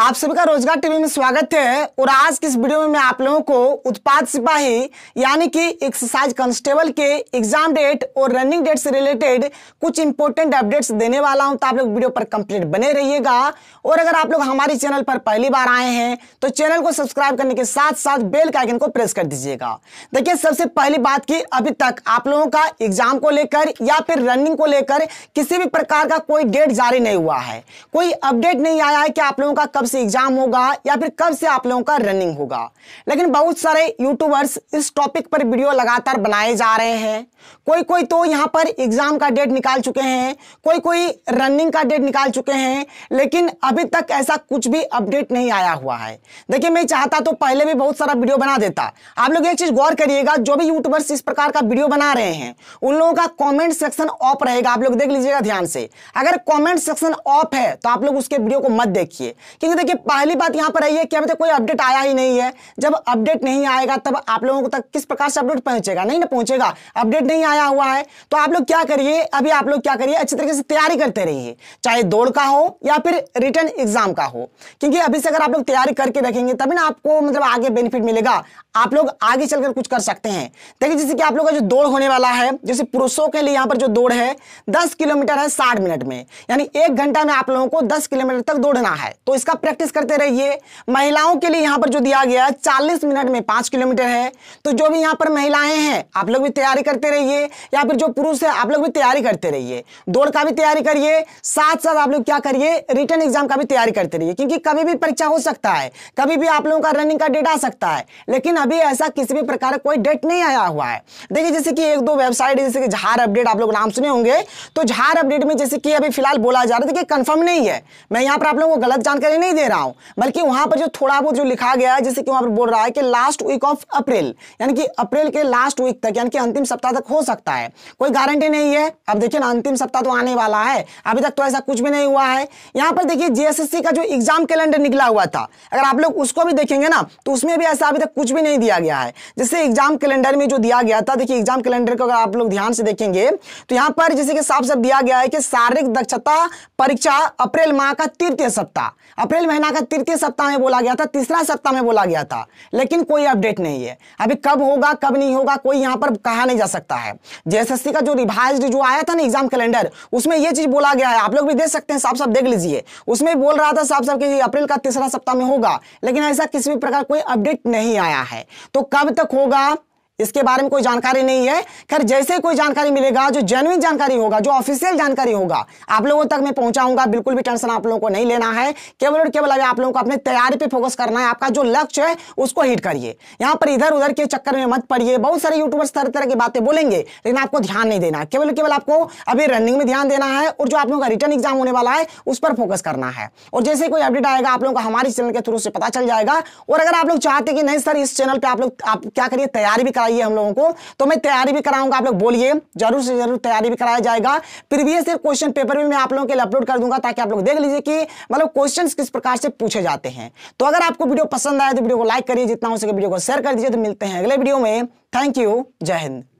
आप सबका रोजगार टीवी में स्वागत है और आज की इस वीडियो में मैं आप लोगों को उत्पाद सिपाही यानी कि एक्सरसाइज कांस्टेबल के एग्जाम डेट और रनिंग डेट से रिलेटेड कुछ इंपॉर्टेंट अपडेट्स देने वाला हूं तो आप लोग वीडियो पर कंप्लीट बने रहिएगा और अगर आप लोग हमारे चैनल पर पहली बार आए हैं तो चैनल को सब्सक्राइब करने के साथ साथ बेल का आइकन को प्रेस कर दीजिएगा देखिए सबसे पहली बात की अभी तक आप लोगों का एग्जाम को लेकर या फिर रनिंग को लेकर किसी भी प्रकार का कोई डेट जारी नहीं हुआ है कोई अपडेट नहीं आया है कि आप लोगों का कब से एग्जाम होगा या फिर कब से आप लोगों का रनिंग होगा लेकिन बहुत सारे यूट्यूबर्स इस टॉपिक पर वीडियो लगातार बनाए जा रहे हैं कोई कोई तो यहाँ पर एग्जाम का डेट निकाल चुके हैं कोई कोई रनिंग का डेट निकाल चुके हैं लेकिन अभी तक ऐसा कुछ भी अपडेट नहीं आया हुआ है देखिए मैं चाहता तो पहले भी बहुत सारा वीडियो बना देता आप लोग एक चीज गौर करिएगा जो भी यूट्यूबर्स इस प्रकार का वीडियो बना रहे हैं उन लोगों का कॉमेंट सेक्शन ऑफ रहेगा आप लोग देख लीजिएगा ध्यान से अगर कॉमेंट सेक्शन ऑफ है तो आप लोग उसके वीडियो को मत देखिए क्योंकि देखिए पहली बात यहाँ पर आई है कि अभी तक कोई अपडेट आया ही नहीं है जब अपडेट नहीं आएगा तब आप लोगों तक किस प्रकार से अपडेट पहुंचेगा नहीं ना पहुंचेगा अपडेट नहीं आया हुआ है तो आप लोग क्या करिए अभी आप लोग क्या करिए अच्छी तरीके से तैयारी करते रहिए चाहे दौड़ का हो या फिर रिटर्न एग्जाम का हो क्योंकि अभी से अगर आप लोग तैयारी करके रखेंगे तभी ना आपको मतलब आगे बेनिफिट मिलेगा आप लोग आगे चलकर कुछ कर सकते हैं देखिए जैसे कि आप लोग का जो दौड़ होने वाला है जैसे पुरुषों के लिए यहाँ पर जो दौड़ है दस किलोमीटर है साठ मिनट में यानी एक घंटा में आप लोगों को दस किलोमीटर तक दौड़ना है तो इसका आप प्रैक्टिस करते रहिए महिलाओं के लिए यहाँ पर जो दिया गया है चालीस मिनट में पाँच किलोमीटर है तो जो भी यहाँ पर महिलाएं हैं आप लोग भी तैयारी करते रहिए या फिर जो पुरुष है आप लोग भी तैयारी करते रहिए दौड़ का भी तैयारी करिए साथ साथ आप लोग क्या करिए रिटर्न एग्जाम का भी तैयारी करते रहिए क्योंकि कभी भी परीक्षा हो सकता है कभी भी आप लोगों का रनिंग का डेट आ सकता है लेकिन अभी ऐसा किसी भी प्रकार का कोई डेट नहीं आया हुआ है देखिए जैसे कि एक दो वेबसाइट जैसे कि झार अपडेट आप लोग नाम सुने होंगे तो झार अपडेट में जैसे कि अभी फिलहाल बोला जा रहा है देखिए कन्फर्म नहीं है मैं यहाँ पर आप लोगों को गलत जानकारी नहीं नहीं दे रहा हूं बल्कि वहां पर जो थोड़ा बहुत जो लिखा गया है जैसे कि वहां पर बोल रहा है कि लास्ट वीक ऑफ अप्रैल यानी कि अप्रैल के लास्ट वीक तक यानी कि अंतिम सप्ताह तक हो सकता है कोई गारंटी नहीं है अब देखिए ना अंतिम सप्ताह तो आने वाला है अभी तक तो ऐसा कुछ भी नहीं हुआ है यहाँ पर देखिए जीएसएससी का जो एग्जाम कैलेंडर निकला हुआ था अगर आप लोग उसको भी देखेंगे ना तो उसमें भी ऐसा अभी तक कुछ भी नहीं दिया गया है जैसे एग्जाम कैलेंडर में जो दिया गया था देखिए एग्जाम कैलेंडर को अगर आप लोग ध्यान से देखेंगे तो यहाँ पर जैसे कि साफ साफ दिया गया है कि शारीरिक दक्षता परीक्षा अप्रैल माह का तृतीय सप्ताह अप्रैल अप्रैल महीना का तृतीय सप्ताह में बोला गया था तीसरा सप्ताह में बोला गया था लेकिन कोई अपडेट नहीं है अभी कब होगा कब नहीं होगा कोई यहां पर कहा नहीं जा सकता है जेएसएससी का जो रिवाइज जो आया था ना एग्जाम कैलेंडर उसमें यह चीज बोला गया है आप लोग भी देख सकते हैं साफ साफ देख लीजिए उसमें बोल रहा था साफ साफ अप्रैल का तीसरा सप्ताह में होगा लेकिन ऐसा किसी भी प्रकार कोई अपडेट नहीं आया है तो कब तक होगा इसके बारे में कोई जानकारी नहीं है खैर जैसे कोई जानकारी मिलेगा जो जेनुइन जानकारी होगा जो ऑफिशियल जानकारी होगा आप लोगों तक मैं पहुंचाऊंगा बिल्कुल भी टेंशन आप लोगों को नहीं लेना है केवल और केवल अभी आप लोगों को अपने तैयारी पे फोकस करना है आपका जो लक्ष्य है उसको हिट करिए यहाँ पर इधर उधर के चक्कर में मत पड़िए बहुत सारे यूट्यूबर्स तरह तरह की बातें बोलेंगे लेकिन आपको ध्यान नहीं देना केवल केवल आपको अभी रनिंग में ध्यान देना है और जो आप लोगों का रिटर्न एग्जाम होने वाला है उस पर फोकस करना है और जैसे कोई अपडेट आएगा आप लोगों को हमारे चैनल के थ्रू से पता चल जाएगा और अगर आप लोग चाहते कि नहीं सर इस चैनल पर आप लोग आप क्या करिए तैयारी भी कराइए हम लोगों को तो मैं तैयारी भी कराऊंगा आप लोग बोलिए जरूर से जरूर तैयारी भी कराया जाएगा प्रीवियस ईयर क्वेश्चन पेपर भी मैं आप लोगों के लिए अपलोड कर दूंगा ताकि आप लोग देख लीजिए कि मतलब क्वेश्चन किस प्रकार से पूछे जाते हैं तो अगर आपको वीडियो पसंद आया तो वीडियो को लाइक करिए जितना हो सके वीडियो को शेयर कर दीजिए तो मिलते हैं अगले वीडियो में थैंक यू जय हिंद